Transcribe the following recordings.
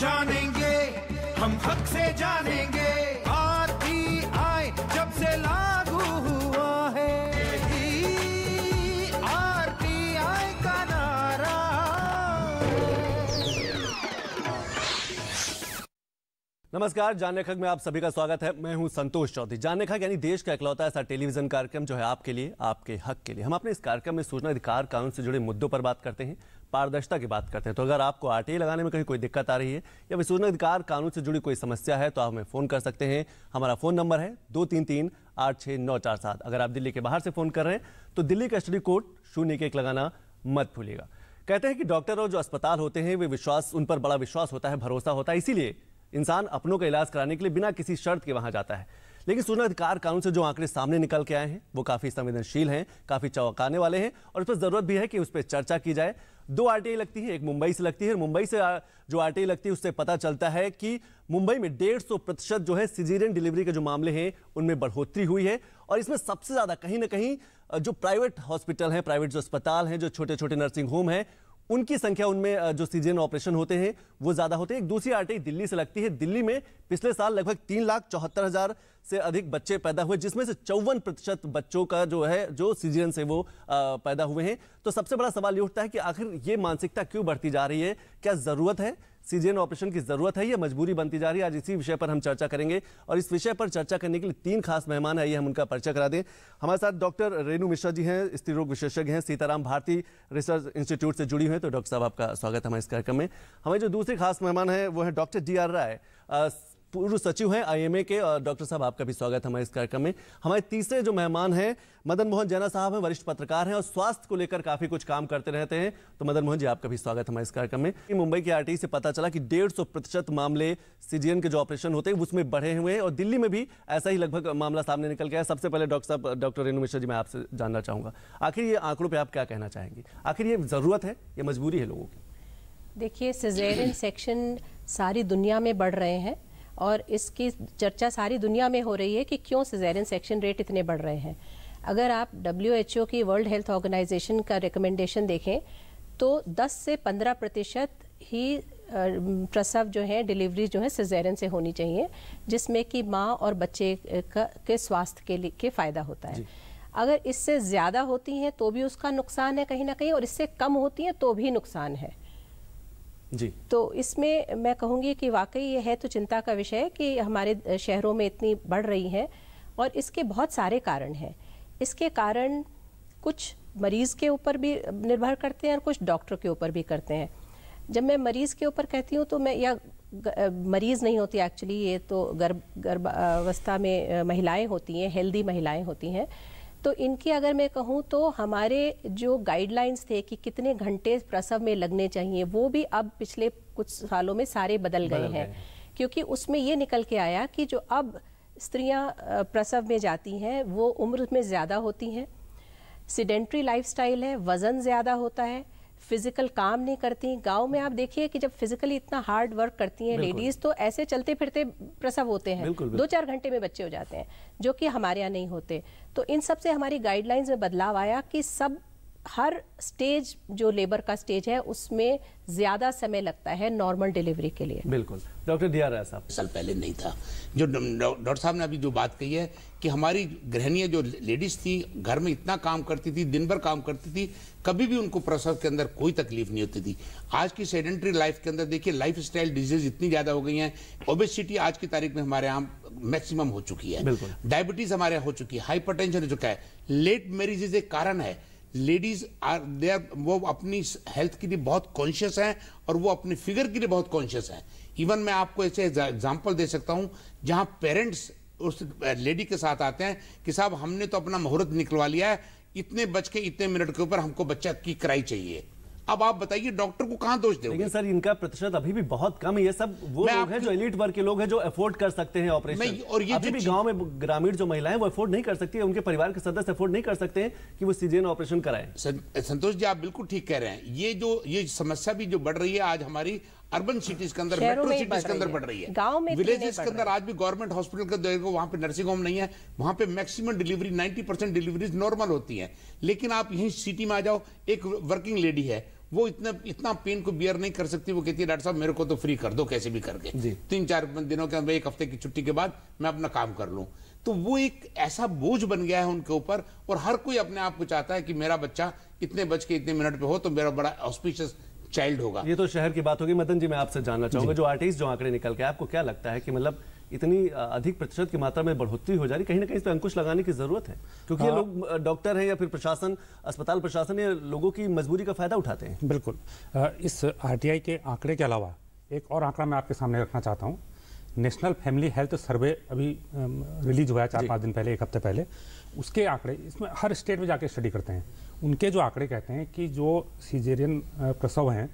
जानेंगे हम हक से जानेंगे आरटीआई जब से लागू हुआ है e का नारा नमस्कार जानने में आप सभी का स्वागत है मैं हूं संतोष चौधरी जानने यानी देश का इकलौता ऐसा टेलीविजन कार्यक्रम जो है आपके लिए आपके हक के लिए हम अपने इस कार्यक्रम में सूचना अधिकार कानून से जुड़े मुद्दों पर बात करते हैं पारदर्शिता की बात करते हैं तो अगर आपको आर लगाने में कहीं कोई दिक्कत आ रही है या विसूचना अधिकार कानून से जुड़ी कोई समस्या है तो आप हमें फ़ोन कर सकते हैं हमारा फ़ोन नंबर है दो तीन तीन आठ छः नौ चार सात अगर आप दिल्ली के बाहर से फ़ोन कर रहे हैं तो दिल्ली कस्टडी कोड शून्य के एक लगाना मत भूलिएगा कहते हैं कि डॉक्टर और जो अस्पताल होते हैं वे विश्वास उन पर बड़ा विश्वास होता है भरोसा होता है इसीलिए इंसान अपनों का इलाज कराने के लिए बिना किसी शर्त के वहां जाता है लेकिन सूचना अधिकार कानून से जो आंकड़े सामने निकल के आए हैं वो काफ़ी संवेदनशील हैं काफ़ी चौंकाने वाले हैं और इस पर ज़रूरत भी है कि उस पर चर्चा की जाए दो आरटीआई लगती है एक मुंबई से लगती है मुंबई से जो आरटीआई लगती है उससे पता चलता है कि मुंबई में डेढ़ सौ प्रतिशत जो है सिजीरियन डिलीवरी के जो मामले हैं उनमें बढ़ोतरी हुई है और इसमें सबसे ज़्यादा कहीं ना कहीं जो प्राइवेट हॉस्पिटल हैं प्राइवेट जो अस्पताल हैं जो छोटे छोटे नर्सिंग होम हैं उनकी संख्या उनमें जो सीजन ऑपरेशन होते हैं वो ज़्यादा होते हैं एक दूसरी आरटीआई दिल्ली से लगती है दिल्ली में पिछले साल लगभग तीन लाख चौहत्तर हज़ार से अधिक बच्चे पैदा हुए जिसमें से चौवन प्रतिशत बच्चों का जो है जो सीजन से वो आ, पैदा हुए हैं तो सबसे बड़ा सवाल ये उठता है कि आखिर ये मानसिकता क्यों बढ़ती जा रही है क्या ज़रूरत है सीजन ऑपरेशन की ज़रूरत है या मजबूरी बनती जा रही है आज इसी विषय पर हम चर्चा करेंगे और इस विषय पर चर्चा करने के लिए तीन खास मेहमान आइए हम उनका परिचय करा दें हमारे साथ डॉक्टर रेणु मिश्रा जी हैं स्त्री रोग विशेषज्ञ हैं सीताराम भारती रिसर्च इंस्टीट्यूट से जुड़ी हुई तो डॉक्टर साहब आपका स्वागत है हमारे इस कार्यक्रम में हमारे जो दूसरे खास मेहमान हैं वो हैं डॉक्टर डी आर राय पूर्व सचिव हैं आईएमए के और डॉक्टर साहब आपका भी स्वागत हमारे इस कार्यक्रम में हमारे तीसरे जो मेहमान हैं मदन मोहन जैना साहब हैं वरिष्ठ पत्रकार हैं और स्वास्थ्य को लेकर काफी कुछ काम करते रहते हैं तो मदन मोहन जी आपका भी स्वागत हमारे इस कार्यक्रम में मुंबई के आरटी से पता चला कि डेढ़ प्रतिशत मामले सीजीएन के जो ऑपरेशन होते हैं उसमें बढ़े हुए हैं और दिल्ली में भी ऐसा ही लगभग मामला सामने निकल गया है सबसे पहले डॉक्टर साहब डॉक्टर रेणु मिश्रा जी मैं आपसे जानना चाहूंगा आखिर ये आंकड़ों पर आप क्या कहना चाहेंगे आखिर ये ज़रूरत है ये मजबूरी है लोगों की देखिए सिजेरियन सेक्शन सारी दुनिया में बढ़ रहे हैं और इसकी चर्चा सारी दुनिया में हो रही है कि क्यों सिजेरियन सेक्शन रेट इतने बढ़ रहे हैं अगर आप डब्ल्यू की वर्ल्ड हेल्थ ऑर्गेनाइजेशन का रिकमेंडेशन देखें तो 10 से 15 प्रतिशत ही प्रसव जो है डिलीवरी जो है सिजेरियन से होनी चाहिए जिसमें कि माँ और बच्चे का के स्वास्थ्य के लिए के फ़ायदा होता है अगर इससे ज़्यादा होती हैं तो भी उसका नुकसान है कहीं ना कहीं और इससे कम होती हैं तो भी नुकसान है जी तो इसमें मैं कहूँगी कि वाकई ये है तो चिंता का विषय कि हमारे शहरों में इतनी बढ़ रही हैं और इसके बहुत सारे कारण हैं इसके कारण कुछ मरीज़ के ऊपर भी निर्भर करते हैं और कुछ डॉक्टर के ऊपर भी करते हैं जब मैं मरीज़ के ऊपर कहती हूँ तो मैं या मरीज़ नहीं होती एक्चुअली ये तो गर्भ गर्भावस्था में महिलाएं होती हैं हेल्दी महिलाएं होती हैं तो इनकी अगर मैं कहूँ तो हमारे जो गाइडलाइंस थे कि कितने घंटे प्रसव में लगने चाहिए वो भी अब पिछले कुछ सालों में सारे बदल गए हैं क्योंकि उसमें ये निकल के आया कि जो अब स्त्रियाँ प्रसव में जाती हैं वो उम्र में ज़्यादा होती हैं सिडेंट्री लाइफस्टाइल है वज़न ज़्यादा होता है फिजिकल काम नहीं करती गांव में आप देखिए कि जब फिजिकली इतना हार्ड वर्क करती हैं लेडीज तो ऐसे चलते फिरते प्रसव होते हैं बिल्कुल, बिल्कुल। दो चार घंटे में बच्चे हो जाते हैं जो कि हमारे यहाँ नहीं होते तो इन सब से हमारी गाइडलाइंस में बदलाव आया कि सब हर स्टेज जो लेबर का स्टेज है उसमें ज़्यादा समय लगता है नॉर्मल डिलीवरी के लिए बिल्कुल डॉक्टर दिया राय साहब साल पहले नहीं था जो डॉक्टर साहब ने अभी जो बात कही है कि हमारी गृहणीय जो लेडीज थी घर में इतना काम करती थी दिन भर काम करती थी कभी भी उनको प्रसव के अंदर कोई तकलीफ नहीं होती थी आज की सेडेंट्री लाइफ के अंदर देखिए लाइफ स्टाइल डिजीज इतनी ज़्यादा हो गई है ओबेसिटी आज की तारीख में हमारे यहाँ मैक्सिमम हो चुकी है डायबिटीज़ हमारे यहाँ हो चुकी है हाइपर हो चुका है लेट मैरिज एक कारण है लेडीज आर दे वो अपनी हेल्थ के लिए बहुत कॉन्शियस हैं और वो अपने फिगर के लिए बहुत कॉन्शियस हैं इवन मैं आपको ऐसे एग्जाम्पल दे सकता हूँ जहाँ पेरेंट्स उस लेडी के साथ आते हैं कि साहब हमने तो अपना मुहूर्त निकलवा लिया है इतने बज के इतने मिनट के ऊपर हमको बच्चा की कराई चाहिए अब आप बताइए डॉक्टर को कहाँ दोष देंगे सर इनका प्रतिशत अभी भी बहुत कम है ये सब वो लोग हैं जो एलिट वर्ग के लोग हैं जो अफोर्ड कर सकते हैं ऑपरेशन और ये अभी भी गांव में ग्रामीण जो महिलाएं वो अफोर्ड नहीं कर सकती है उनके परिवार के सदस्य अफोर्ड नहीं कर सकते हैं कि वो सीजन ऑपरेशन कराए संतोष जी आप बिल्कुल ठीक कह रहे हैं ये जो ये समस्या भी जो बढ़ रही है आज हमारी अर्बन सिटीज के अंदर मेट्रो सिटीज के अंदर बढ़ रही है गांव में विलेजेस के अंदर आज भी गवर्नमेंट हॉस्पिटल का देखो वहां पे नर्सिंग होम नहीं है वहां पे maximum delivery 90 percent deliveries normal होती हैं लेकिन आप यहीं सिटी में आ जाओ एक वर्किंग लेडी है वो इतना इतना पेन को बियर नहीं कर सकती वो कहती है डॉक्टर साहब मेरे को तो फ्री कर दो कैसे भी करके तीन चार दिनों के अंदर एक हफ्ते की छुट्टी के बाद मैं अपना काम कर लूँ तो वो एक ऐसा बोझ बन गया है उनके ऊपर और हर कोई अपने आप को चाहता है कि मेरा बच्चा इतने बज के इतने मिनट पे हो तो मेरा बड़ा ऑस्पिशियस चाइल्ड होगा ये तो शहर की बात होगी मदन जी मैं आपसे जानना चाहूंगा जो आर्टिस्ट जो आंकड़े निकल के आपको क्या लगता है कि मतलब इतनी अधिक प्रतिशत की मात्रा में बढ़ोतरी हो जा रही कहीं ना कहीं इस पर अंकुश लगाने की जरूरत है क्योंकि हाँ। ये लोग डॉक्टर हैं या फिर प्रशासन अस्पताल प्रशासन या लोगों की मजबूरी का फायदा उठाते हैं बिल्कुल इस आर के आंकड़े के अलावा एक और आंकड़ा मैं आपके सामने रखना चाहता हूँ नेशनल फैमिली हेल्थ सर्वे अभी रिलीज हुआ है चार पाँच दिन पहले एक हफ्ते पहले उसके आंकड़े इसमें हर स्टेट में जाके स्टडी करते हैं उनके जो आंकड़े कहते हैं कि जो सीजेरियन प्रसव हैं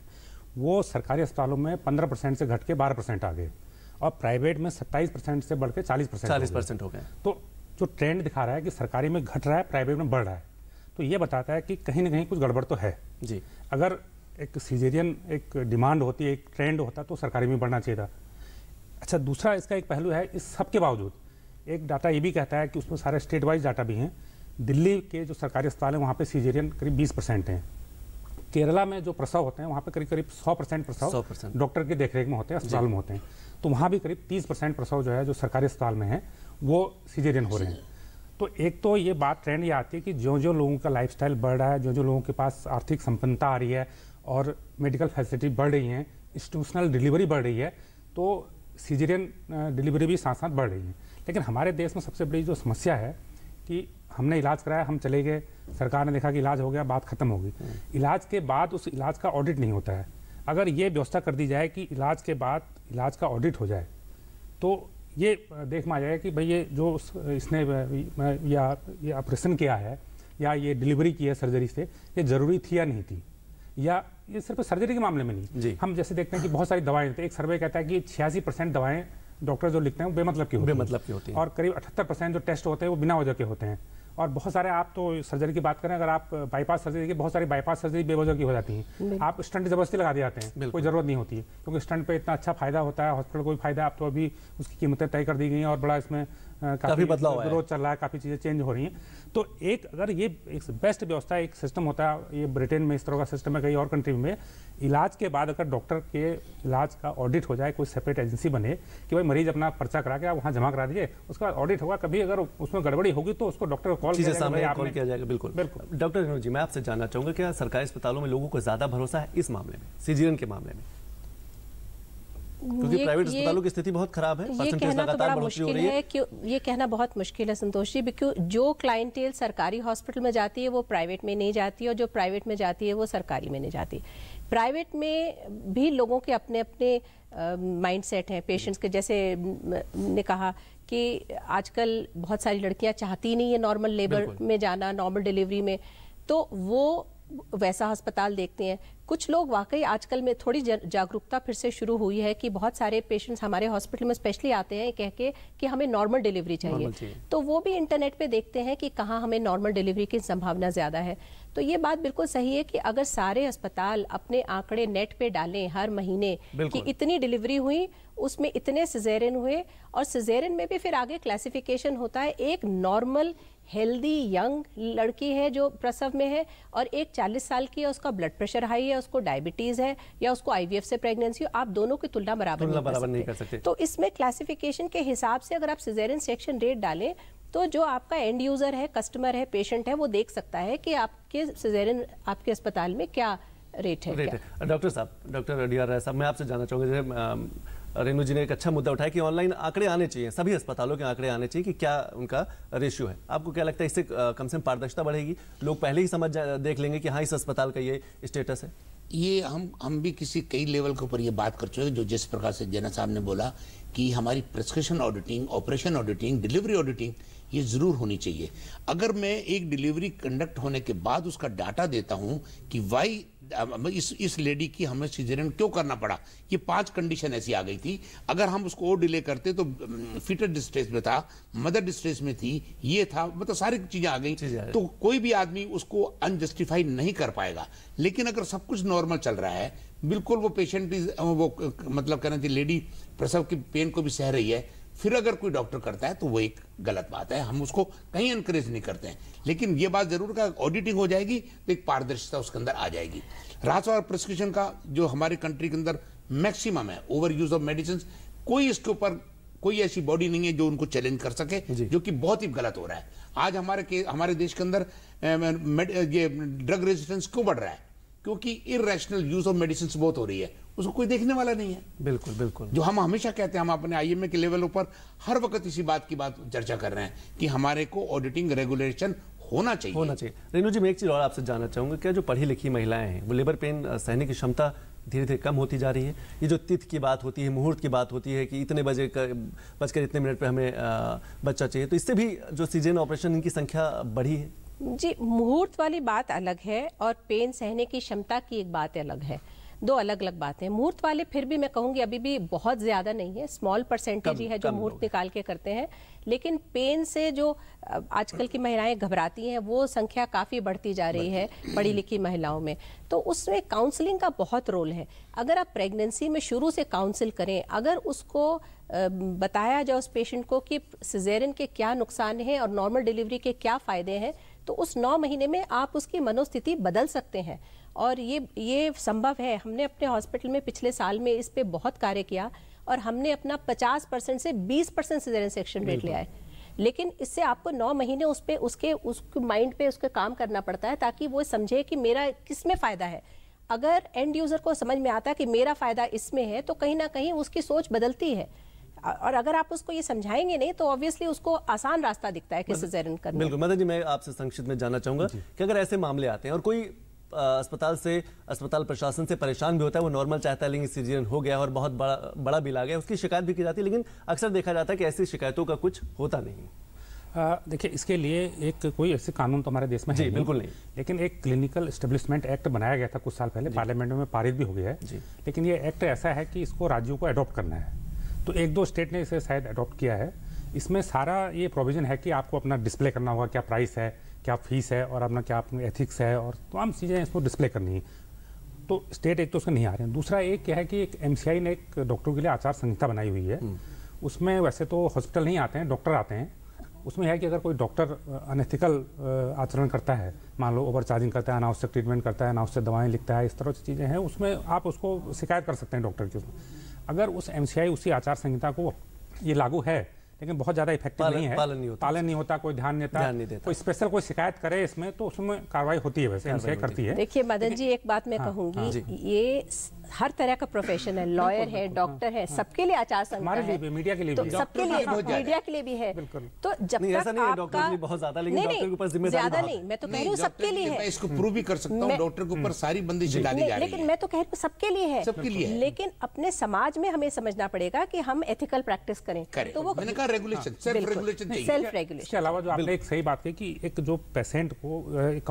वो सरकारी अस्पतालों में पंद्रह परसेंट से घट के बारह परसेंट आ गए और प्राइवेट में 27 परसेंट से बढ़ के चालीस परसेंट चालीस परसेंट हो गए तो जो ट्रेंड दिखा रहा है कि सरकारी में घट रहा है प्राइवेट में बढ़ रहा है तो ये बताता है कि कहीं ना कहीं कुछ गड़बड़ तो है जी अगर एक सीजेरियन एक डिमांड होती है एक ट्रेंड होता तो सरकारी में बढ़ना चाहिए था अच्छा दूसरा इसका एक पहलू है इस सब के बावजूद एक डाटा ये भी कहता है कि उसमें सारे स्टेट वाइज डाटा भी हैं दिल्ली के जो सरकारी अस्पताल हैं वहाँ पर सीजेरियन करीब बीस परसेंट हैं केरला में जो प्रसव होते हैं वहाँ पे करीब करीब 100 परसेंट प्रसव डॉक्टर की देखरेख में होते हैं अस्पताल में होते हैं तो वहाँ भी करीब 30 परसेंट प्रसव जो है जो सरकारी अस्पताल में है वो सीजेरियन हो रहे हैं तो एक तो ये बात ट्रेंड ये आती है कि जो जो लोगों का लाइफ बढ़ रहा है जो जो लोगों के पास आर्थिक संपन्नता आ रही है और मेडिकल फैसिलिटी बढ़ रही है इंस्टीट्यूशनल डिलीवरी बढ़ रही है तो सीजेरियन डिलीवरी भी साथ साथ बढ़ रही है लेकिन हमारे देश में सबसे बड़ी जो समस्या है कि हमने इलाज कराया हम चले गए सरकार ने देखा कि इलाज हो गया बात खत्म हो गई हम्म। इलाज के बाद उस इलाज का ऑडिट नहीं होता है अगर ये व्यवस्था कर दी जाए कि इलाज के बाद इलाज का ऑडिट हो जाए तो ये देख में आ जाएगा कि भाई ये जो इसने या ये ऑपरेशन किया है या ये डिलीवरी की है सर्जरी से ये ज़रूरी थी या नहीं थी या ये सिर्फ सर्जरी के मामले में नहीं हम जैसे देखते हैं कि बहुत सारी दवाएं तो एक सर्वे कहता है कि छियासी परसेंट दवाएं डॉक्टर जो लिखते हैं बेमतलब की होती बेमतलब की होती है और करीब अठहत्तर परसेंट जो टेस्ट होते हैं वो बिना वजह के होते हैं और बहुत सारे आप तो सर्जरी की बात करें अगर आप बाईपास सर्जरी की बहुत सारी बाईपास सर्जरी बेवजह की हो जाती है आप स्टंट जबरदस्ती लगा दिए जाते हैं कोई ज़रूरत नहीं होती क्योंकि स्टंट पे इतना अच्छा फायदा होता है हॉस्पिटल को भी फायदा आप तो अभी उसकी कीमतें तय कर दी गई हैं और बड़ा इसमें काफी, बदलाव ग्रोथ चल रहा है काफी चीजें चेंज हो रही हैं तो एक अगर ये एक बेस्ट व्यवस्था एक सिस्टम होता है ये ब्रिटेन में इस तरह का सिस्टम है कई और कंट्री में इलाज के बाद अगर डॉक्टर के इलाज का ऑडिट हो जाए कोई सेपरेट एजेंसी बने कि भाई मरीज अपना पर्चा करा के आप वहाँ जमा करा दीजिए उसका ऑडिट होगा कभी अगर उसमें गड़बड़ी होगी तो उसको डॉक्टर कॉल किया जाएगा बिल्कुल बिल्कुल डॉक्टर जी मैं आपसे जानना चाहूंगा क्या सरकारी अस्पतालों में लोगों को ज़्यादा भरोसा है इस मामले में सीजीएन के मामले में क्योंकि प्राइवेट अस्पतालों की स्थिति बहुत खराब है ये कहना तो बड़ा मुश्किल है कि ये कहना बहुत मुश्किल है संतोष जी क्यों जो क्लाइंटेल सरकारी हॉस्पिटल में जाती है वो प्राइवेट में नहीं जाती और जो प्राइवेट में जाती है वो सरकारी में नहीं जाती प्राइवेट में भी लोगों के अपने अपने माइंड सेट हैं पेशेंट्स के जैसे ने कहा कि आजकल बहुत सारी लड़कियां चाहती नहीं है नॉर्मल लेबर में जाना नॉर्मल डिलीवरी में तो वो वैसा अस्पताल देखते हैं कुछ लोग वाकई आजकल में थोड़ी जागरूकता फिर से शुरू हुई है कि बहुत सारे पेशेंट्स हमारे हॉस्पिटल में स्पेशली आते हैं कह के कि हमें नॉर्मल डिलीवरी चाहिए तो वो भी इंटरनेट पे देखते हैं कि कहाँ हमें नॉर्मल डिलीवरी की संभावना ज़्यादा है तो ये बात बिल्कुल सही है कि अगर सारे अस्पताल अपने आंकड़े नेट पे डालें हर महीने कि इतनी डिलीवरी हुई उसमें इतने सिजेरियन हुए और सिजेरियन में भी फिर आगे क्लासिफिकेशन होता है एक नॉर्मल हेल्दी यंग लड़की है जो प्रसव में है और एक 40 साल की है उसका ब्लड प्रेशर हाई है उसको डायबिटीज है या उसको आईवीएफ से प्रेगनेंसी आप दोनों की तुलना बराबर तुलना बराबर नहीं कर सकते तो इसमें क्लासिफिकेशन के हिसाब से अगर आप सिजेरियन सेक्शन रेट डालें तो जो आपका एंड यूजर है कस्टमर है पेशेंट है वो देख सकता है कि आपके सिजेरियन आपके अस्पताल में क्या रेट है डॉक्टर साहब डॉक्टर साहब मैं आपसे जानना चाहूंगा रेणु जी ने एक अच्छा मुद्दा उठाया कि ऑनलाइन आंकड़े आने चाहिए सभी अस्पतालों के आंकड़े आने चाहिए कि क्या उनका रेशियो है आपको क्या लगता है इससे कम से कम पारदर्शिता बढ़ेगी लोग पहले ही समझ देख लेंगे कि हाँ इस अस्पताल का ये स्टेटस है ये हम हम भी किसी कई लेवल के ऊपर ये बात कर चुके हैं जो जिस प्रकार से जैना साहब ने बोला कि हमारी prescription auditing operation auditing delivery auditing ये ज़रूर होनी चाहिए अगर मैं एक डिलीवरी कंडक्ट होने के बाद उसका डाटा देता हूँ कि वाई इस इस लेडी की हमें सीजरन क्यों करना पड़ा ये पांच कंडीशन ऐसी आ गई थी अगर हम उसको और डिले करते तो फिटर डिस्ट्रेस में था मदर डिस्ट्रेस में थी ये था मतलब सारी चीज़ें आ गई तो कोई भी आदमी उसको अनजस्टिफाई नहीं कर पाएगा लेकिन अगर सब कुछ नॉर्मल चल रहा है बिल्कुल वो पेशेंट वो मतलब कह रहे थे लेडी प्रसव की पेन को भी सह रही है फिर अगर कोई डॉक्टर करता है तो वो एक गलत बात है हम उसको कहीं इनक्रेज नहीं करते हैं लेकिन ये बात जरूर का ऑडिटिंग हो जाएगी तो एक पारदर्शिता उसके अंदर आ जाएगी रात और प्रिस्क्रिप्शन का जो हमारे कंट्री के अंदर मैक्सिमम है ओवर यूज ऑफ मेडिसिन कोई इसके ऊपर कोई ऐसी बॉडी नहीं है जो उनको चैलेंज कर सके जो कि बहुत ही गलत हो रहा है आज हमारे के, हमारे देश के अंदर ये ड्रग रेजिस्टेंस क्यों बढ़ रहा है क्योंकि इेशनल यूज ऑफ मेडिसिन बहुत हो रही है उसको कोई देखने वाला नहीं है बिल्कुल बिल्कुल जो हम हमेशा कहते हैं हम अपने आईएमए के लेवल पर हर वक्त इसी बात की बात चर्चा कर रहे हैं कि हमारे को ऑडिटिंग रेगुलेशन होना चाहिए होना चाहिए रेनू जी मैं एक चीज़ और आपसे जानना चाहूंगा क्या जो पढ़ी लिखी महिलाएं हैं वो लेबर पेन सहने की क्षमता धीरे धीरे कम होती जा रही है ये जो तिथ की बात होती है मुहूर्त की बात होती है कि इतने बजे बजकर इतने मिनट पर हमें बच्चा चाहिए तो इससे भी जो सीजन ऑपरेशन इनकी संख्या बढ़ी है जी मुहूर्त वाली बात अलग है और पेन सहने की क्षमता की एक बात अलग है दो अलग अलग बातें मुहूर्त वाले फिर भी मैं कहूँगी अभी भी बहुत ज़्यादा नहीं है स्मॉल परसेंटेज ही है जो मुहूर्त निकाल के करते हैं लेकिन पेन से जो आजकल की महिलाएं घबराती हैं वो संख्या काफ़ी बढ़ती जा रही है पढ़ी लिखी महिलाओं में तो उसमें काउंसलिंग का बहुत रोल है अगर आप प्रेगनेंसी में शुरू से काउंसिल करें अगर उसको बताया जाए उस पेशेंट को कि सिजेरन के क्या नुकसान हैं और नॉर्मल डिलीवरी के क्या फ़ायदे हैं तो उस नौ महीने में आप उसकी मनोस्थिति बदल सकते हैं और ये ये संभव है हमने अपने हॉस्पिटल में पिछले साल में इस पर बहुत कार्य किया और हमने अपना 50 परसेंट से 20 परसेंट सिजेरियन सेक्शन रेट लिया है लेकिन इससे आपको नौ महीने उस पर उसके उस माइंड पे उसके काम करना पड़ता है ताकि वो समझे कि मेरा किस में फ़ायदा है अगर एंड यूज़र को समझ में आता है कि मेरा फ़ायदा इसमें है तो कहीं ना कहीं उसकी सोच बदलती है और अगर आप उसको ये समझाएंगे नहीं तो ऑब्वियसली उसको आसान रास्ता दिखता है कि सिजेरन करना बिल्कुल मदन जी मैं आपसे संक्षिप्त में जानना चाहूंगा कि अगर ऐसे मामले आते हैं और कोई अस्पताल से अस्पताल प्रशासन से परेशान भी होता है वो नॉर्मल चाहता है लेकिन सीजन हो गया और बहुत बड़ा बड़ा बिल आ गया उसकी शिकायत भी की जाती है लेकिन अक्सर देखा जाता है कि ऐसी शिकायतों का कुछ होता नहीं देखिए इसके लिए एक कोई ऐसे कानून तो हमारे देश में जी, है बिल्कुल नहीं लेकिन एक क्लिनिकल स्टेब्लिशमेंट एक्ट बनाया गया था कुछ साल पहले पार्लियामेंट में पारित भी हो गया है लेकिन ये एक्ट ऐसा है कि इसको राज्यों को अडॉप्ट करना है तो एक दो स्टेट ने इसे शायद अडॉप्ट किया है इसमें सारा ये प्रोविज़न है कि आपको अपना डिस्प्ले करना होगा क्या प्राइस है क्या फीस है और अपना क्या अपनी एथिक्स है और तमाम चीज़ें इसको डिस्प्ले करनी है तो स्टेट एक तो उसके नहीं आ रहे हैं दूसरा एक क्या है कि एक एम ने एक डॉक्टरों के लिए आचार संहिता बनाई हुई है हम्म। उसमें वैसे तो हॉस्पिटल नहीं आते हैं डॉक्टर आते हैं उसमें है कि अगर कोई डॉक्टर अनएथिकल आचरण करता है मान लो ओवर चार्जिंग करता है अनावश्यक ट्रीटमेंट करता है अनावश्यक दवाएं लिखता है इस तरह की चीज़ें हैं उसमें आप उसको शिकायत कर सकते हैं डॉक्टर की उसमें अगर उस एम उसी आचार संहिता को ये लागू है लेकिन बहुत ज़्यादा इफेक्टिव नहीं है पालन नहीं होता पालन नहीं होता कोई ध्यान नेता देता, नहीं देता। कोई स्पेशल कोई शिकायत करे इसमें तो उसमें कार्रवाई होती है वैसे करती है देखिए मदन जी एक बात मैं हाँ, कहूँगी हाँ, ये हर तरह का प्रोफेशन है लॉयर है डॉक्टर हाँ। है हाँ। सबके लिए आचार संहिता है मीडिया के लिए तो सबके लिए मीडिया के लिए भी है तो जब बहुत ज्यादा लेकिन ज्यादा नहीं मैं तो कह रही हूँ सबके लिए इसको प्रूव भी कर सकता हूँ डॉक्टर के ऊपर हम्म। सारी बंदी डाली जा रही लेकिन मैं तो कह रही हूँ सबके लिए है सबके लिए लेकिन अपने समाज में हमें समझना पड़ेगा कि हम एथिकल प्रैक्टिस करें तो वो मैंने कहा regulation self regulation self regulation के अलावा जो आपने एक सही बात कही कि एक जो पेशेंट को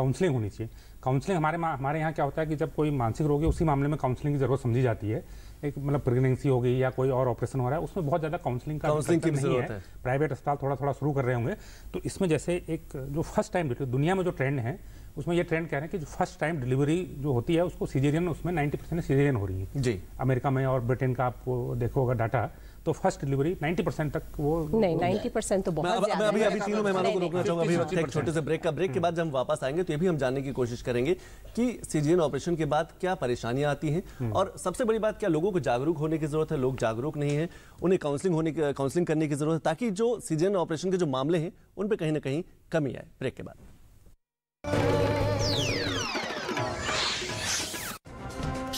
काउंसलिंग होनी चाहिए काउंसलिंग हमारे हमारे यहाँ क्या होता है कि जब कोई मानसिक रोगी उसी मामले में काउंसलिंग की जरूरत समझी जाती है एक मतलब प्रेगनेंसी हो गई या कोई और ऑपरेशन हो रहा है उसमें बहुत ज़्यादा काउंसलिंग का काउंसलिंग की नहीं है, है। प्राइवेट अस्पताल थोड़ा थोड़ा शुरू कर रहे होंगे तो इसमें जैसे एक जो फर्स्ट टाइम दुनिया में जो ट्रेंड है उसमें ये ट्रेंड कह रहे हैं कि जो फर्स्ट टाइम डिलीवरी जो होती है उसको सीजेरियन उसमें नाइन्टी परसेंट सीजेरियन हो रही है जी अमेरिका में और ब्रिटेन का आपको देखोगा डाटा तो फर्स्ट डिलीवरी 90 परसेंट तक वो नहीं 90 परसेंट तो बहुत मैं अभी अभी तीनों मेहमानों को रोकना चाहूंगा अभी वक्त छोटे से ब्रेक का ब्रेक के बाद जब हम वापस आएंगे तो ये भी हम जानने की कोशिश करेंगे कि सीजीएन ऑपरेशन के बाद क्या परेशानियां आती हैं हम्म। और सबसे बड़ी बात क्या लोगों को जागरूक होने की जरूरत है लोग जागरूक नहीं है उन्हें काउंसिलिंग होने काउंसिलिंग करने की जरूरत है ताकि जो सीजीएन ऑपरेशन के जो मामले हैं उन पर कहीं ना कहीं कमी आए ब्रेक के बाद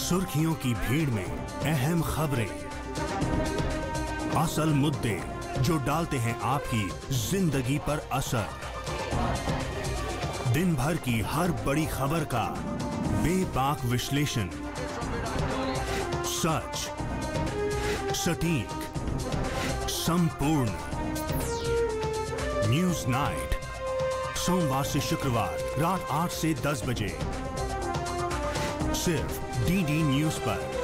सुर्खियों की भीड़ में अहम खबरें असल मुद्दे जो डालते हैं आपकी जिंदगी पर असर दिन भर की हर बड़ी खबर का बेबाक विश्लेषण सच सटीक संपूर्ण न्यूज नाइट सोमवार से शुक्रवार रात 8 से 10 बजे सिर्फ डी डी न्यूज पर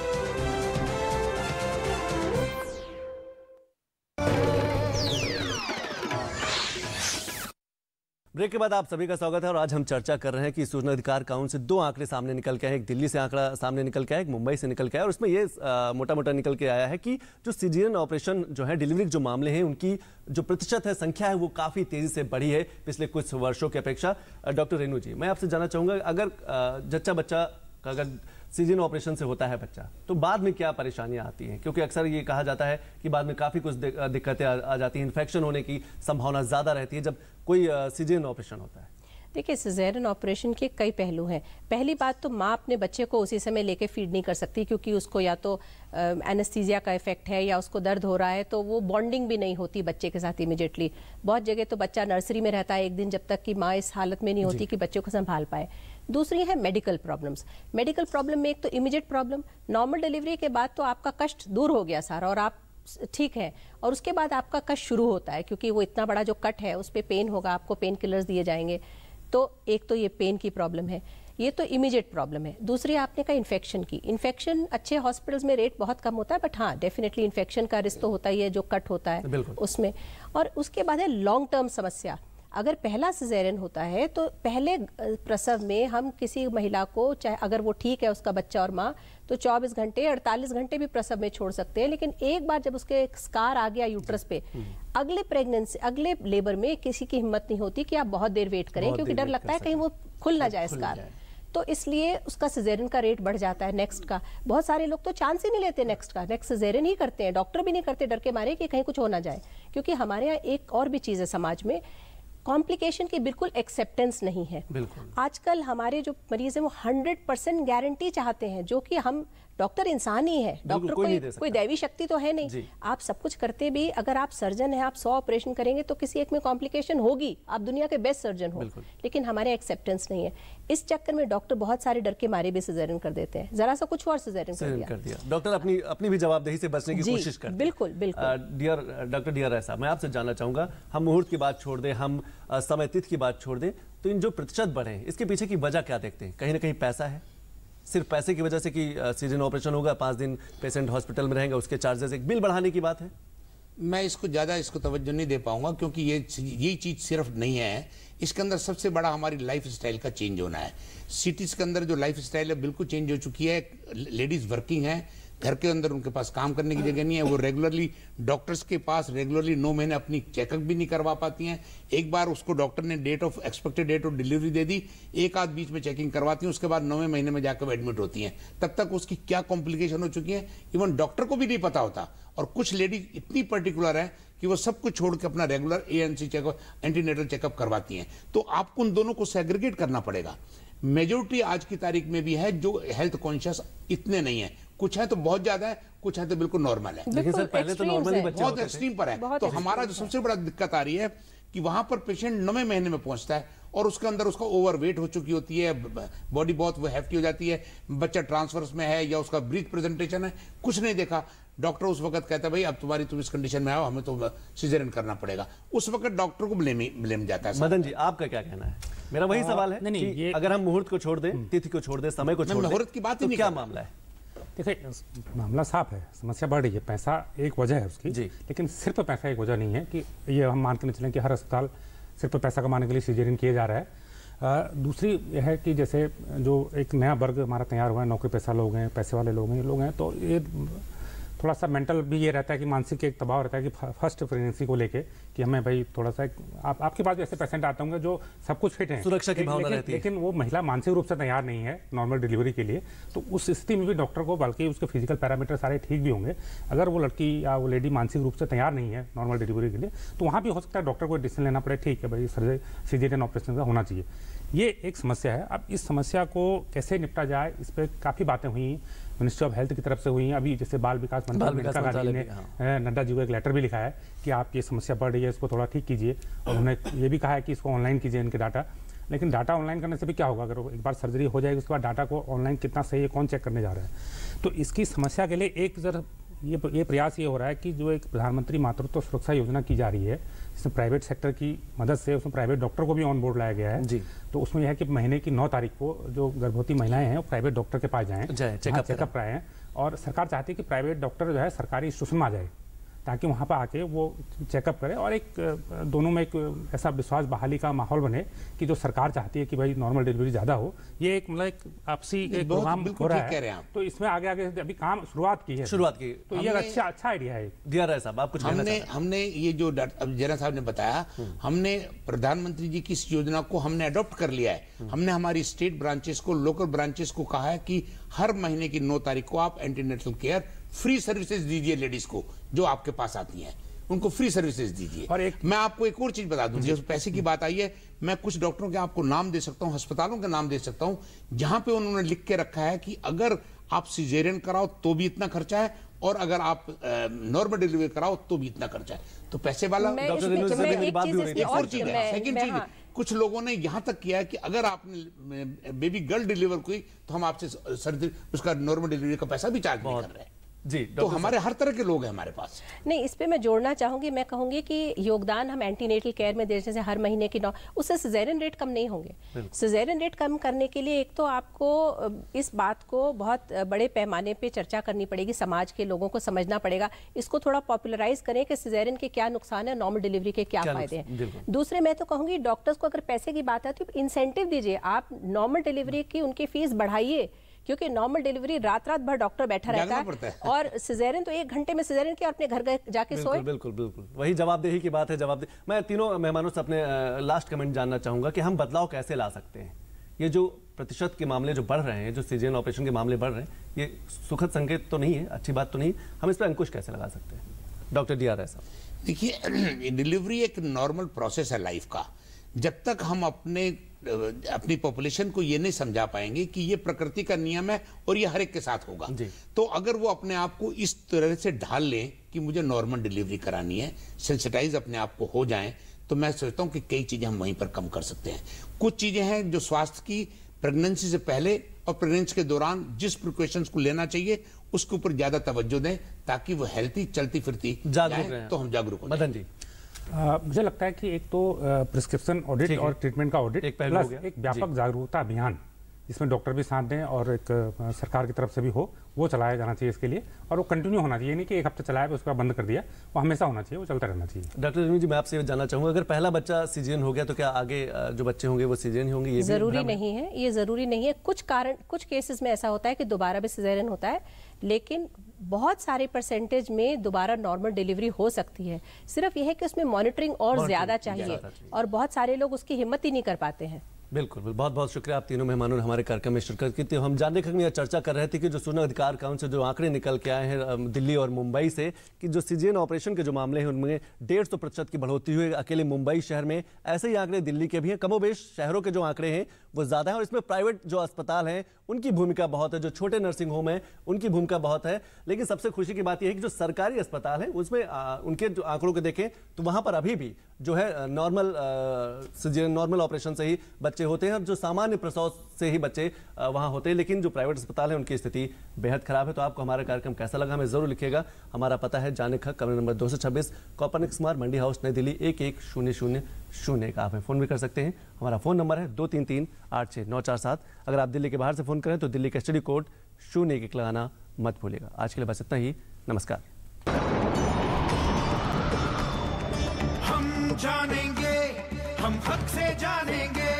ब्रेक के बाद आप सभी का स्वागत है और आज हम चर्चा कर रहे हैं कि सूचना अधिकार कानून से दो आंकड़े सामने निकल के आए एक दिल्ली से आंकड़ा सामने निकल के आया एक मुंबई से निकल के है और उसमें ये मोटा मोटा निकल के आया है कि जो सीजीएन ऑपरेशन जो है डिलीवरी जो मामले हैं उनकी जो प्रतिशत है संख्या है वो काफ़ी तेज़ी से बढ़ी है पिछले कुछ वर्षों की अपेक्षा डॉक्टर रेणु जी मैं आपसे जानना चाहूंगा अगर जच्चा बच्चा अगर सीजन ऑपरेशन से होता है बच्चा तो बाद में क्या परेशानियां आती हैं क्योंकि अक्सर ये कहा जाता है कि बाद में काफ़ी कुछ दिक्कतें आ, जाती हैं इन्फेक्शन होने की संभावना ज़्यादा रहती है जब कोई सीजन ऑपरेशन होता है देखिए सिजेरन ऑपरेशन के कई पहलू हैं पहली बात तो माँ अपने बच्चे को उसी समय लेके फीड नहीं कर सकती क्योंकि उसको या तो एनेस्थीजिया का इफेक्ट है या उसको दर्द हो रहा है तो वो बॉन्डिंग भी नहीं होती बच्चे के साथ इमिजिएटली बहुत जगह तो बच्चा नर्सरी में रहता है एक दिन जब तक कि माँ इस हालत में नहीं होती कि बच्चे को संभाल पाए दूसरी है मेडिकल प्रॉब्लम्स मेडिकल प्रॉब्लम में एक तो इमीडिएट प्रॉब्लम नॉर्मल डिलीवरी के बाद तो आपका कष्ट दूर हो गया सारा और आप ठीक है और उसके बाद आपका कष्ट शुरू होता है क्योंकि वो इतना बड़ा जो कट है उस पर पे पेन होगा आपको पेन किलर्स दिए जाएंगे तो एक तो ये पेन की प्रॉब्लम है ये तो इमीडिएट प्रॉब्लम है दूसरी आपने कहा इन्फेक्शन की इन्फेक्शन अच्छे हॉस्पिटल्स में रेट बहुत कम होता है बट हाँ डेफिनेटली इन्फेक्शन का रिस्क तो होता ही है जो कट होता है उसमें और उसके बाद है लॉन्ग टर्म समस्या अगर पहला सजेरन होता है तो पहले प्रसव में हम किसी महिला को चाहे अगर वो ठीक है उसका बच्चा और माँ तो 24 घंटे 48 घंटे भी प्रसव में छोड़ सकते हैं लेकिन एक बार जब उसके स्कार आ गया यूट्रस पे हम्म। अगले प्रेगनेंसी अगले लेबर में किसी की हिम्मत नहीं होती कि आप बहुत देर वेट करें क्योंकि डर लगता है कहीं वो खुल ना जाए स्कार तो इसलिए उसका सजेरन का रेट बढ़ जाता है नेक्स्ट का बहुत सारे लोग तो चांस ही नहीं लेते नेक्स्ट का नेक्स्ट सिजेरन ही करते हैं डॉक्टर भी नहीं करते डर के मारे कि कहीं कुछ हो ना जाए क्योंकि हमारे यहाँ एक और भी चीज़ है समाज में कॉम्प्लिकेशन की बिल्कुल एक्सेप्टेंस नहीं है आजकल हमारे जो मरीज हैं वो हंड्रेड परसेंट गारंटी चाहते हैं जो कि हम डॉक्टर इंसान ही है डॉक्टर कोई कोई दैवी शक्ति तो है नहीं आप सब कुछ करते भी अगर आप सर्जन हैं आप सौ ऑपरेशन करेंगे तो किसी एक में कॉम्प्लिकेशन होगी आप दुनिया के बेस्ट सर्जन हो लेकिन हमारे एक्सेप्टेंस नहीं है इस चक्कर में डॉक्टर बहुत सारे डर के मारे भी सिजेरियन कर देते हैं जरा सा कुछ और सिजेरियन कर दिया, डॉक्टर अपनी अपनी भी जवाबदेही से बचने की कोशिश कर बिल्कुल बिल्कुल डियर डॉक्टर डियर ऐसा मैं आपसे जानना चाहूंगा हम मुहूर्त की बात छोड़ दे हम समय तिथि की बात छोड़ दें तो इन जो प्रतिशत बढ़े इसके पीछे की वजह क्या देखते हैं कहीं ना कहीं पैसा है सिर्फ पैसे की वजह से कि सीजन ऑपरेशन होगा पाँच दिन पेशेंट हॉस्पिटल में रहेंगे उसके चार्जेस एक बिल बढ़ाने की बात है मैं इसको ज़्यादा इसको तवज्जो नहीं दे पाऊंगा क्योंकि ये ये चीज़ सिर्फ नहीं है इसके अंदर सबसे बड़ा हमारी लाइफ स्टाइल का चेंज होना है सिटीज़ के अंदर जो लाइफ स्टाइल है बिल्कुल चेंज हो चुकी है लेडीज़ वर्किंग हैं घर के अंदर उनके पास काम करने की जगह नहीं है वो रेगुलरली डॉक्टर्स के पास रेगुलरली नौ महीने अपनी चेकअप भी नहीं करवा पाती हैं एक बार उसको डॉक्टर ने date of expected date of delivery दे दी एक आध बीच में चेकिंग करवाती हैं उसके बाद नौवें महीने में जाकर एडमिट होती हैं तब तक उसकी क्या कॉम्प्लिकेशन हो चुकी है इवन डॉक्टर को भी नहीं पता होता और कुछ लेडीज इतनी पर्टिकुलर है कि वो सब कुछ छोड़ के अपना regular A N C checkup antenatal checkup करवाती हैं तो आपको उन दोनों को सेग्रीगेट करना पड़ेगा मेजोरिटी आज की तारीख में भी है जो हेल्थ कॉन्शियस इतने नहीं है कुछ है तो बहुत ज्यादा है कुछ है तो बिल्कुल नॉर्मल है लेकिन सर पहले तो नॉर्मल ही बच्चे बहुत एक्सट्रीम पर है तो हमारा जो सबसे बड़ा दिक्कत आ रही है कि वहां पर पेशेंट नवे महीने में पहुंचता है और उसके अंदर उसका ओवरवेट हो चुकी होती है बॉडी बहुत हैफ्टी हो जाती है बच्चा ट्रांसफर्स में है या उसका ब्रीथ प्रेजेंटेशन है कुछ नहीं देखा डॉक्टर उस वक्त कहता है भाई अब तुम्हारी तुम इस कंडीशन में आओ हमें तो सीजरन करना पड़ेगा उस वक्त डॉक्टर को ब्लेम ब्लेम जाता है मदन जी आपका क्या कहना है मेरा वही सवाल है नहीं, नहीं अगर हम मुहूर्त को छोड़ दें हम्म। तिथि को छोड़ दें समय को छोड़ दें मुहूर्त की बात ही तो क्या मामला है देखिए मामला साफ है समस्या बढ़ रही है पैसा एक वजह है उसकी जी लेकिन सिर्फ पैसा एक वजह नहीं है कि ये हम मानते नहीं चलें कि हर अस्पताल सिर्फ पैसा कमाने के लिए सीजेरियन किया जा रहा है आ, दूसरी यह है कि जैसे जो एक नया वर्ग हमारा तैयार हुआ है नौकरी पैसा लोग हैं पैसे वाले लोग हैं ये लोग हैं तो ये थोड़ा सा मेंटल भी ये रहता है कि मानसिक एक दबाव रहता है कि फर्स्ट प्रेगनेंसी को लेके कि हमें भाई थोड़ा सा आप आपके पास भी ऐसे पेशेंट आते होंगे जो सब कुछ फिट है सुरक्षा की भावना रहती है लेकिन वो महिला मानसिक रूप से तैयार नहीं है नॉर्मल डिलीवरी के लिए तो उस स्थिति में भी डॉक्टर को बल्कि उसके फिजिकल पैरामीटर सारे ठीक भी होंगे अगर वो लड़की या वो लेडी मानसिक रूप से तैयार नहीं है नॉर्मल डिलीवरी के लिए तो वहाँ भी हो सकता है डॉक्टर को डिसीजन लेना पड़े ठीक है भाई सर्जरी सीजेरियन ऑपरेशन का होना चाहिए ये एक समस्या है अब इस समस्या को कैसे निपटा जाए इस पर काफ़ी बातें हुई मिनिस्ट्री ऑफ हेल्थ की तरफ से हुई अभी जैसे बाल विकास मंत्रालय ने हाँ। नड्डा जी को एक लेटर भी लिखा है कि आप ये समस्या बढ़ रही है इसको थोड़ा ठीक कीजिए और उन्होंने ये भी कहा है कि इसको ऑनलाइन कीजिए इनके डाटा लेकिन डाटा ऑनलाइन करने से भी क्या होगा अगर एक बार सर्जरी हो जाएगी उसके बाद डाटा को ऑनलाइन कितना सही है कौन चेक करने जा रहा है तो इसकी समस्या के लिए एक जर ये ये प्रयास ये हो रहा है कि जो एक प्रधानमंत्री मातृत्व सुरक्षा योजना की जा रही है जिसमें प्राइवेट सेक्टर की मदद से उसमें प्राइवेट डॉक्टर को भी ऑन बोर्ड लाया गया है जी तो उसमें यह है कि महीने की नौ तारीख को जो गर्भवती महिलाएं हैं वो प्राइवेट डॉक्टर के पास जाएँ चेकअप कराएँ और सरकार चाहती है कि प्राइवेट डॉक्टर जो है सरकारी स्टेशन में आ जाए ताकि वहाँ पर आके वो चेकअप करें और एक दोनों में एक ऐसा विश्वास बहाली का माहौल बने कि जो सरकार चाहती है कि भाई नॉर्मल डिलीवरी ज़्यादा हो ये एक मतलब एक आपसी एक काम हो रहा है तो इसमें आगे आगे अभी काम शुरुआत की है शुरुआत की तो ये अच्छा अच्छा आइडिया है दिया रहा साहब आप कुछ हमने हमने ये जो जरा साहब ने बताया हम्म। हमने प्रधानमंत्री जी की इस योजना को हमने अडोप्ट कर लिया है हम्म। हमने हमारी स्टेट ब्रांचेस को लोकल ब्रांचेस को कहा है कि हर महीने की नौ तारीख को आप एंटीनेटल केयर फ्री सर्विसेज दीजिए लेडीज को जो आपके पास आती हैं उनको फ्री सर्विसेज दीजिए और एक मैं आपको एक और चीज बता दूं जैसे पैसे की बात आई है मैं कुछ डॉक्टरों के आपको नाम दे सकता हूं अस्पतालों के नाम दे सकता हूं जहां पे उन्होंने लिख के रखा है कि अगर आप सिजेरियन कराओ तो भी इतना खर्चा है और अगर आप नॉर्मल डिलीवरी कराओ तो भी इतना खर्चा है तो पैसे वाला एक और चीज है चीज हाँ। कुछ लोगों ने यहाँ तक किया है कि अगर आपने बेबी गर्ल डिलीवर की तो हम आपसे सर्जरी उसका नॉर्मल डिलीवरी का पैसा भी चार्ज नहीं कर रहे हैं जी तो हमारे हर तरह के लोग हैं हमारे पास नहीं इस पे मैं जोड़ना चाहूंगी मैं कहूंगी कि योगदान हम एंटीनेटल केयर में देने से हर महीने की नौ उससे सिजेरियन रेट कम नहीं होंगे सिजेरियन रेट कम करने के लिए एक तो आपको इस बात को बहुत बड़े पैमाने पे चर्चा करनी पड़ेगी समाज के लोगों को समझना पड़ेगा इसको थोड़ा पॉपुलराइज करें कि सिजेरियन के क्या नुकसान है नॉर्मल डिलीवरी के क्या फायदे हैं दूसरे मैं तो कहूंगी डॉक्टर्स को अगर पैसे की बात है तो इंसेंटिव दीजिए आप नॉर्मल डिलीवरी की उनकी फीस बढ़ाइए क्योंकि नॉर्मल डिलीवरी रात रात भर डॉक्टर बैठा रहता है और सिजेरियन तो एक घंटे में सिजेरियन के अपने घर जाके सोए बिल्कुल बिल्कुल वही जवाबदेही की बात है जवाब मैं तीनों मेहमानों से अपने लास्ट कमेंट जानना चाहूंगा कि हम बदलाव कैसे ला सकते हैं ये जो प्रतिशत के मामले जो बढ़ रहे हैं जो सीजन ऑपरेशन के मामले बढ़ रहे हैं ये सुखद संकेत तो नहीं है अच्छी बात तो नहीं हम इस पर अंकुश कैसे लगा सकते हैं डॉक्टर डी आर साहब देखिए डिलीवरी एक नॉर्मल प्रोसेस है लाइफ का जब तक हम अपने अपनी पॉपुलेशन को ये नहीं समझा पाएंगे कि ये प्रकृति का नियम है और ये हर एक के साथ होगा तो अगर वो अपने आप को इस तरह से ढाल लें कि मुझे नॉर्मल डिलीवरी करानी है सेंसिटाइज अपने आप को हो जाएं तो मैं सोचता हूँ कि कई चीज़ें हम वहीं पर कम कर सकते हैं कुछ चीज़ें हैं जो स्वास्थ्य की प्रेगनेंसी से पहले और प्रेगनेंसी के दौरान जिस प्रिकॉशंस को लेना चाहिए उसके ऊपर ज़्यादा तवज्जो दें ताकि वो हेल्थी चलती फिरती जागरूक तो हम जागरूक हो जी मुझे लगता है कि एक तो प्रिस्क्रिप्शन ऑडिट और ट्रीटमेंट का ऑडिट प्लस एक व्यापक जागरूकता अभियान इसमें डॉक्टर भी साथ दें और एक सरकार की तरफ से भी हो वो चलाया जाना चाहिए इसके लिए और वो कंटिन्यू होना चाहिए नहीं कि एक हफ्ते चलाया उसका बंद कर दिया वो हमेशा होना चाहिए वो चलता रहना चाहिए डॉक्टर जी मैं आपसे जानना चाहूंगा अगर पहला बच्चा सीजन हो गया तो क्या आगे जो बच्चे होंगे वो सीजन ही होंगे ये ज़रूरी नहीं है ये ज़रूरी नहीं है कुछ कारण कुछ केसेस में ऐसा होता है कि दोबारा भी सीजन होता है लेकिन बहुत सारे परसेंटेज में दोबारा नॉर्मल डिलीवरी हो सकती है सिर्फ यह है कि उसमें मॉनिटरिंग और ज़्यादा चाहिए और बहुत सारे लोग उसकी हिम्मत ही नहीं कर पाते हैं बिल्कुल बहुत बहुत शुक्रिया आप तीनों मेहमानों ने हमारे कार्यक्रम में शिरकत की थी हम जानने के यह चर्चा कर रहे थे कि जो सुना अधिकार काउंसिल जो आंकड़े निकल के आए हैं दिल्ली और मुंबई से कि जो सीजीएन ऑपरेशन के जो मामले हैं उनमें डेढ़ सौ प्रतिशत की बढ़ोतरी हुई अकेले मुंबई शहर में ऐसे ही आंकड़े दिल्ली के भी हैं कमोबेश शहरों के जो आंकड़े हैं वो ज़्यादा है और इसमें प्राइवेट जो अस्पताल हैं उनकी भूमिका बहुत है जो छोटे नर्सिंग होम हैं उनकी भूमिका बहुत है लेकिन सबसे खुशी की बात यह है कि जो सरकारी अस्पताल है उसमें उनके जो आंकड़ों को देखें तो वहाँ पर अभी भी जो है नॉर्मल नॉर्मल ऑपरेशन से ही बच्चे होते हैं और जो सामान्य प्रसव से ही बच्चे वहाँ होते हैं लेकिन जो प्राइवेट अस्पताल है उनकी स्थिति बेहद खराब है तो आपको हमारा कार्यक्रम कैसा लगा हमें जरूर लिखिएगा हमारा पता है जाने कमरे नंबर दो सौ छब्बीस स्मार मंडी हाउस नई दिल्ली एक एक शून्य शून्य शून्य का आप फ़ोन भी कर सकते हैं हमारा फ़ोन नंबर है दो तीन तीन आठ छः नौ चार सात अगर आप दिल्ली के बाहर से फ़ोन करें तो दिल्ली का स्टडी कोड शून्य एक लगाना मत भूलेगा आज के लिए बस इतना ही नमस्कार हम जानेंगे हम हक से जानेंगे